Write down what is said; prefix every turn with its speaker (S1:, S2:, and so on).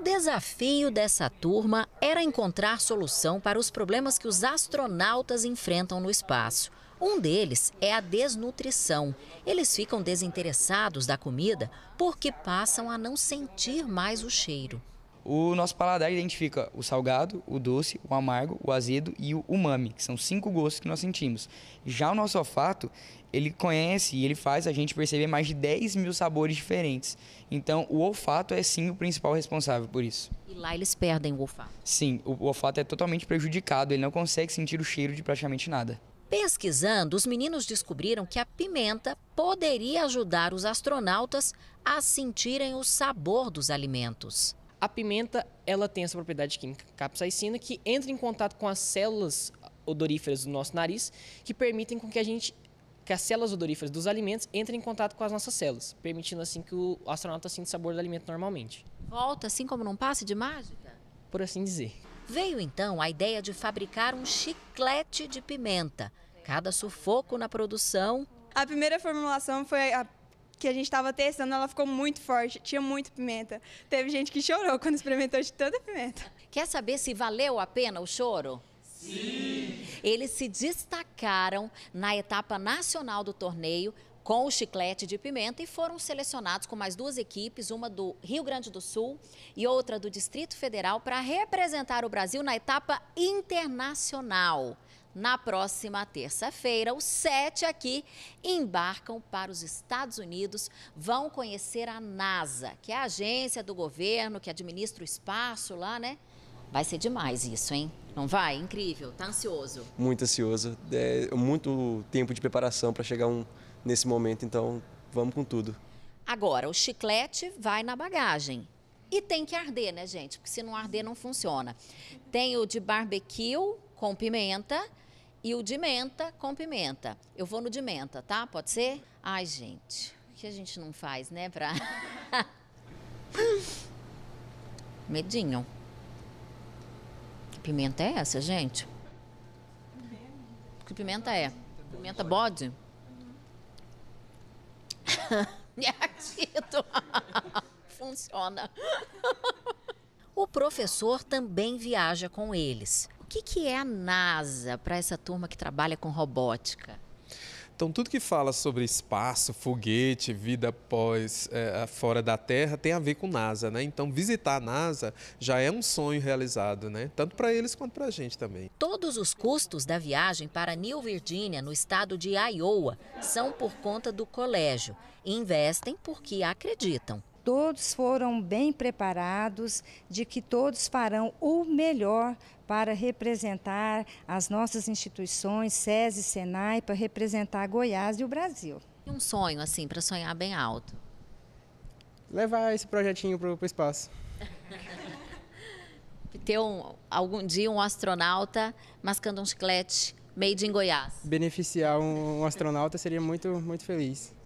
S1: desafio dessa turma era encontrar solução para os problemas que os astronautas enfrentam no espaço. Um deles é a desnutrição. Eles ficam desinteressados da comida porque passam a não sentir mais o cheiro. O nosso paladar identifica o salgado, o doce, o amargo, o azedo e o umami, que são cinco gostos que nós sentimos. Já o nosso olfato, ele conhece e ele faz a gente perceber mais de 10 mil sabores diferentes. Então, o olfato é sim o principal responsável por isso. E lá eles perdem o olfato? Sim, o olfato é totalmente prejudicado, ele não consegue sentir o cheiro de praticamente nada. Pesquisando, os meninos descobriram que a pimenta poderia ajudar os astronautas a sentirem o sabor dos alimentos. A pimenta, ela tem essa propriedade química capsaicina que entra em contato com as células odoríferas do nosso nariz, que permitem com que a gente que as células odoríferas dos alimentos entrem em contato com as nossas células, permitindo assim que o astronauta sinta o sabor do alimento normalmente. Volta assim como num passe de mágica? Por assim dizer. Veio então a ideia de fabricar um chiclete de pimenta. Cada sufoco na produção. A primeira formulação foi a que a gente estava testando, ela ficou muito forte, tinha muito pimenta. Teve gente que chorou quando experimentou de tanta pimenta. Quer saber se valeu a pena o choro? Sim. Eles se destacaram na etapa nacional do torneio com o chiclete de pimenta e foram selecionados com mais duas equipes, uma do Rio Grande do Sul e outra do Distrito Federal, para representar o Brasil na etapa internacional. Na próxima terça-feira, os sete aqui embarcam para os Estados Unidos, vão conhecer a NASA, que é a agência do governo que administra o espaço lá, né? Vai ser demais isso, hein? Não vai? Incrível. Tá ansioso? Muito ansioso. É muito tempo de preparação para chegar um, nesse momento, então vamos com tudo. Agora, o chiclete vai na bagagem. E tem que arder, né, gente? Porque se não arder, não funciona. Tem o de barbecue com pimenta e o de menta com pimenta. Eu vou no de menta, tá? Pode ser? Ai, gente, o que a gente não faz, né, pra... Medinho. Que pimenta é essa, gente? Que pimenta é? Pimenta bode? Me acredito. Funciona. O professor também viaja com eles que, que é a NASA para essa turma que trabalha com robótica? Então, tudo que fala sobre espaço, foguete, vida após, é, fora da Terra tem a ver com NASA, né? Então, visitar a NASA já é um sonho realizado, né? Tanto para eles quanto para a gente também. Todos os custos da viagem para New Virginia, no estado de Iowa, são por conta do colégio. Investem porque acreditam todos foram bem preparados, de que todos farão o melhor para representar as nossas instituições, e SENAI, para representar Goiás e o Brasil. E um sonho, assim, para sonhar bem alto? Levar esse projetinho para o espaço. Ter um, algum dia um astronauta mascando um chiclete made em Goiás. Beneficiar um, um astronauta seria muito, muito feliz.